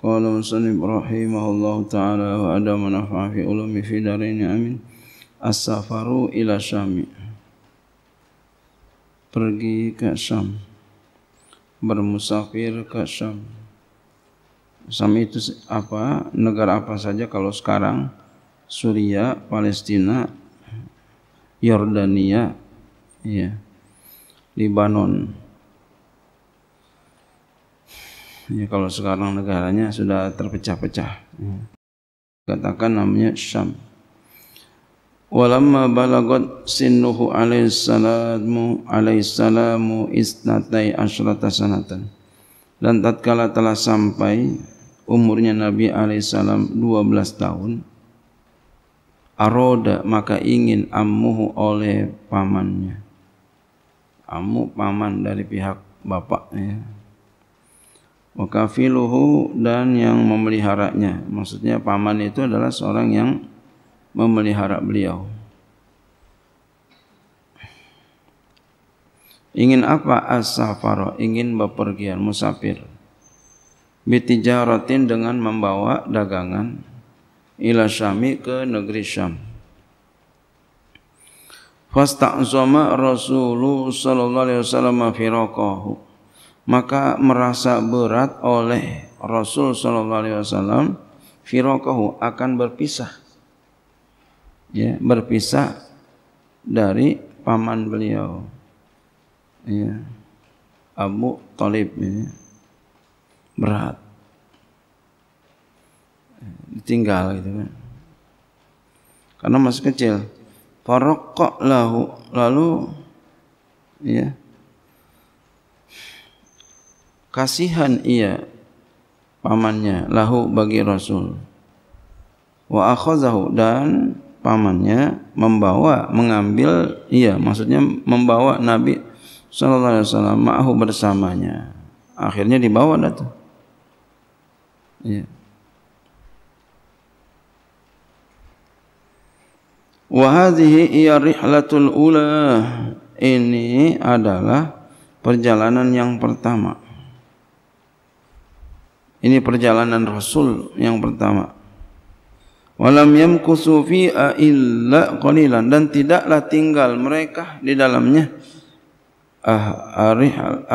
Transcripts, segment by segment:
قال مسلم رحمه الله تعالى وأدى منفع في علوم في دارين أمين السفر إلى الشام pergi ke Syam bermusafir ke Syam Syam itu apa negara apa saja kalau sekarang Suriah Palestina Yordania ya Libanon Ya, kalau sekarang negaranya sudah terpecah-pecah. Katakan namanya Syam. Walamma balagot sinnuhu alaihissalamu alaihissalamu isnatai asyrata sanatan. Dan tatkala telah sampai umurnya Nabi alaihissalam 12 tahun, aroda maka ingin ammuhu oleh pamannya. Ammu paman dari pihak bapaknya. wa kafiluhu dan yang memeliharanya maksudnya paman itu adalah seorang yang memelihara beliau ingin apa as-safar ingin bepergian musafir bitijaratin dengan membawa dagangan ila syami ke negeri syam fasta'zama rasulullah sallallahu alaihi wasallam firaqahu maka merasa berat oleh Rasul sallallahu alaihi wasallam firaqahu akan berpisah ya berpisah dari paman beliau ya Abu Talib ya. berat ditinggal gitu kan karena masih kecil farokok lahu lalu ya kasihan ia pamannya lahu bagi Rasul wa akhazahu dan pamannya membawa mengambil iya maksudnya membawa Nabi sallallahu alaihi wasallam ma'ahu bersamanya akhirnya dibawa dah tu iya wa hadhihi iya rihlatul ula ini adalah perjalanan yang pertama ini perjalanan Rasul yang pertama. Walam Yam Kusufi illa qalilan dan tidaklah tinggal mereka di dalamnya ah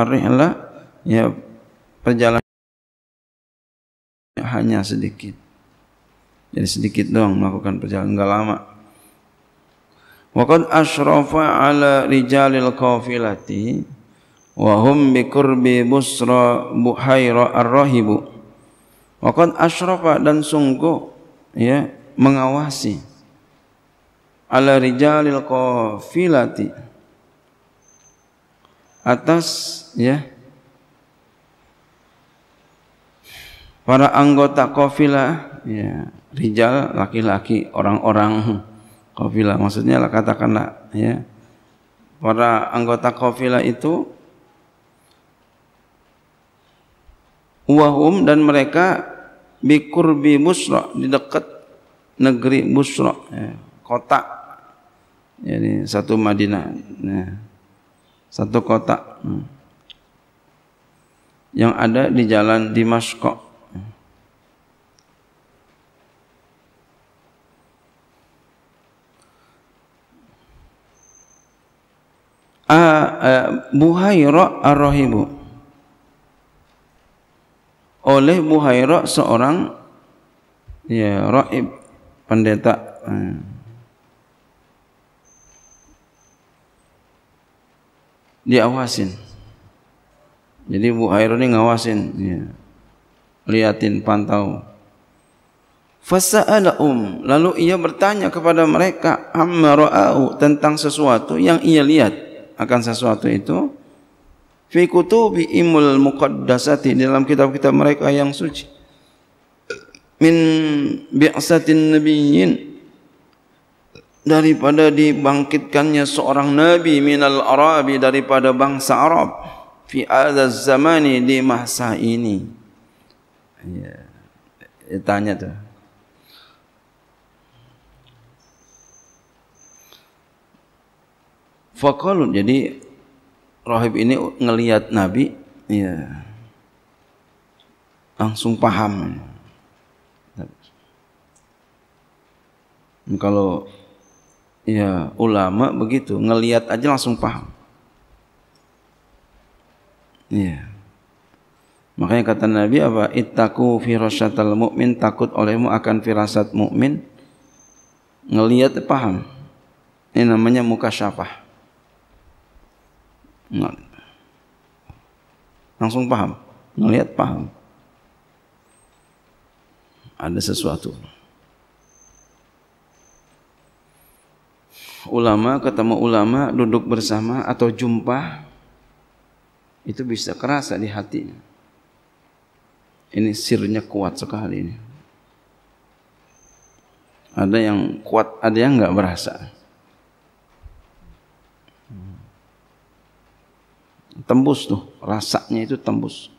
arihla ya perjalanan hanya sedikit. Jadi sedikit doang melakukan perjalanan enggak lama. Wa Ashrofa ala rijalil qafilati wahum hum bi qurbi busra buhaira ar Waqad asyrafa dan sungguh ya mengawasi ala rijalil qafilati atas ya para anggota kofila ya rijal laki-laki orang-orang kofila maksudnya lah katakanlah ya para anggota kofila itu wahum dan mereka bikurbi Busra di dekat negeri Busra ya, kota jadi satu Madinah ya, satu kota hmm. yang ada di jalan di Damaskus hmm. ah, eh, buhayro ar-Rahibu oleh Buhairah seorang ya raib pendeta hmm. diawasin jadi Buhairah ini ngawasin ya. liatin pantau Fasa'ala um lalu ia bertanya kepada mereka amma ra'au tentang sesuatu yang ia lihat akan sesuatu itu fi kutubi imul muqaddasati dalam kitab-kitab mereka yang suci min bi'satin nabiyyin daripada dibangkitkannya seorang nabi minal arabi daripada bangsa Arab fi adzaz zamani di masa ini ya tanya tuh Fakalun jadi Rohib ini ngelihat Nabi, ya langsung paham. Kalau ya ulama begitu ngelihat aja langsung paham. Iya. Makanya kata Nabi apa? Ittaku firasatul mukmin takut olehmu akan firasat mukmin. Ngelihat paham. Ini namanya muka mukasyafah. Langsung paham. Ngelihat paham. Ada sesuatu. Ulama ketemu ulama duduk bersama atau jumpa itu bisa kerasa di hatinya. Ini sirnya kuat sekali ini. Ada yang kuat, ada yang nggak berasa. tembus tuh rasanya itu tembus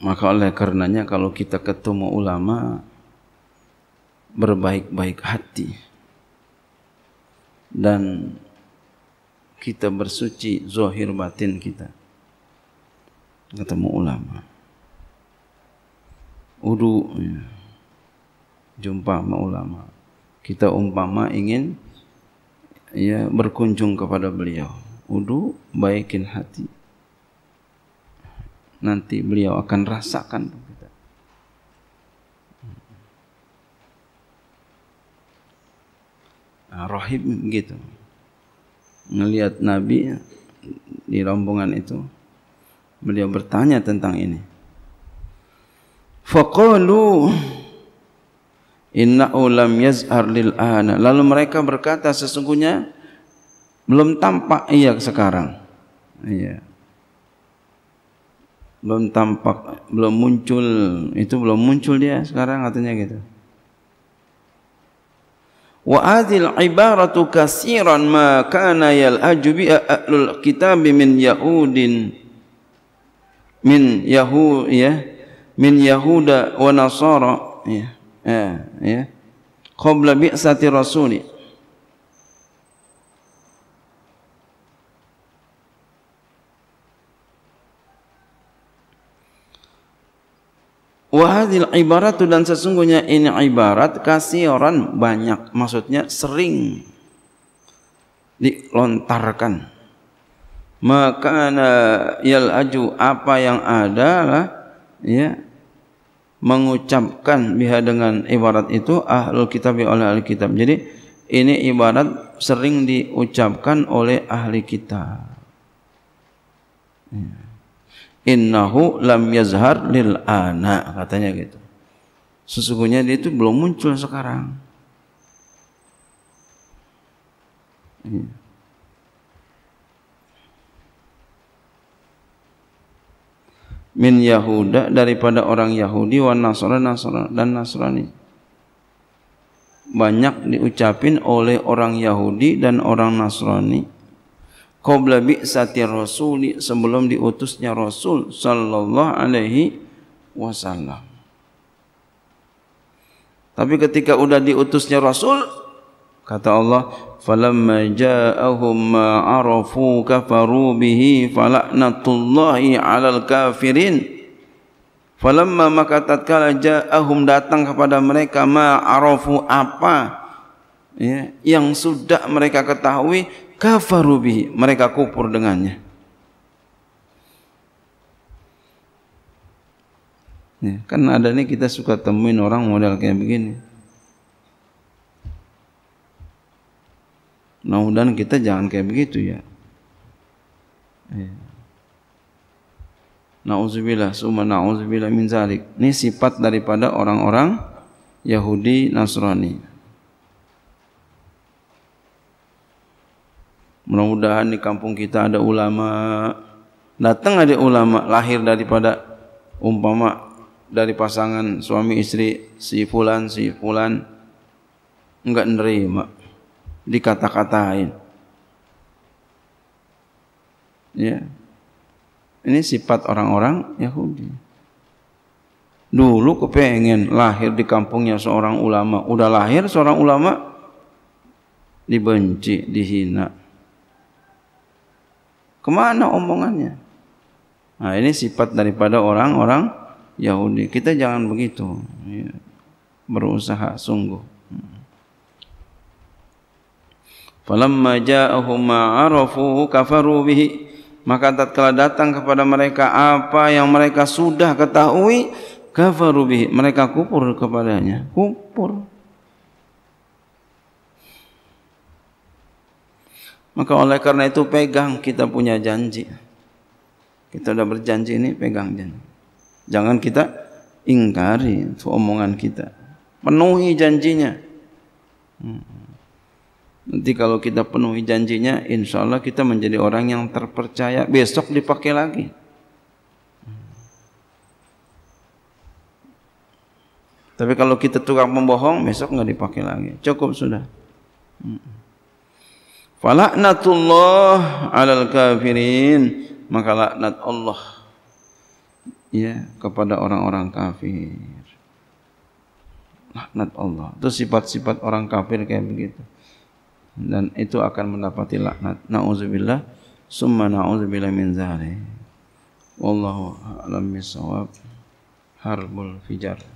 maka oleh karenanya kalau kita ketemu ulama berbaik-baik hati dan kita bersuci zohir batin kita ketemu ulama wudu ya. jumpa sama ulama. Kita umpama ingin ya berkunjung kepada beliau. Udu baikin hati. Nanti beliau akan rasakan kita. Nah, rahim gitu. Melihat Nabi di rombongan itu, beliau bertanya tentang ini. Faqalu Inna ulam yazhar lil ana. Lalu mereka berkata sesungguhnya belum tampak ia sekarang. Iya. Belum tampak, belum muncul. Itu belum muncul dia sekarang katanya gitu. Wa adil ibaratu kasiran ma kana yal ajubi ahlul kitab min yahudin min yahu ya min yahuda wa nasara ya Ya, ya. Qabla bi'sati rasuli. Wahadil ibarat dan sesungguhnya ini ibarat kasiran banyak. Maksudnya sering dilontarkan. Maka yal aju apa yang ada lah, ya mengucapkan biha dengan ibarat itu ahlul kitab oleh ahli kitab. Jadi ini ibarat sering diucapkan oleh ahli kitab. Ya. Innahu lam yazhar lil ana katanya gitu. Sesungguhnya dia itu belum muncul sekarang. Ya. min Yahuda daripada orang Yahudi wa Nasrani dan Nasrani banyak diucapin oleh orang Yahudi dan orang Nasrani qabla bi sati rasuli sebelum diutusnya rasul sallallahu alaihi wasallam tapi ketika sudah diutusnya rasul Kata Allah, "Falamma ja'ahum ma arafu kafaru bihi falaknatullahi 'alal kafirin." Falamma maka tatkala ja'ahum datang kepada mereka ma arafu apa ya, yang sudah mereka ketahui kafaru bihi, mereka kufur dengannya. Ya, kan ada nih kita suka temuin orang model kayak begini. Nah, mudahan kita jangan kayak begitu ya iya. Nauzubillah, summa nauzubillah min zalik. Ini sifat daripada orang-orang Yahudi Nasrani. Mudah-mudahan di kampung kita ada ulama. Datang ada ulama lahir daripada umpama dari pasangan suami istri si fulan si fulan enggak nerima dikata-katain. Ya. Ini sifat orang-orang Yahudi. Dulu kepengen lahir di kampungnya seorang ulama. Udah lahir seorang ulama dibenci, dihina. Kemana omongannya? Nah ini sifat daripada orang-orang Yahudi. Kita jangan begitu. Ya. Berusaha sungguh. Falamma ja'ahum ma kafaru bihi. Maka tatkala datang kepada mereka apa yang mereka sudah ketahui, kafaru bihi. Mereka kufur kepadanya. Kufur. Maka oleh karena itu pegang kita punya janji. Kita sudah berjanji ini pegang janji. Jangan kita ingkari omongan kita. Penuhi janjinya. Hmm. Nanti kalau kita penuhi janjinya, insya Allah kita menjadi orang yang terpercaya. Besok dipakai lagi. Tapi kalau kita tukang membohong, besok nggak dipakai lagi. Cukup sudah. Falaknatullah alal kafirin. Maka laknat Allah ya kepada orang-orang kafir. Laknat Allah. Itu sifat-sifat orang kafir kayak begitu dan itu akan mendapati laknat. Nauzubillah, summa nauzubillah min dzalik. Wallahu a'lam bishawab. Harbul fijar.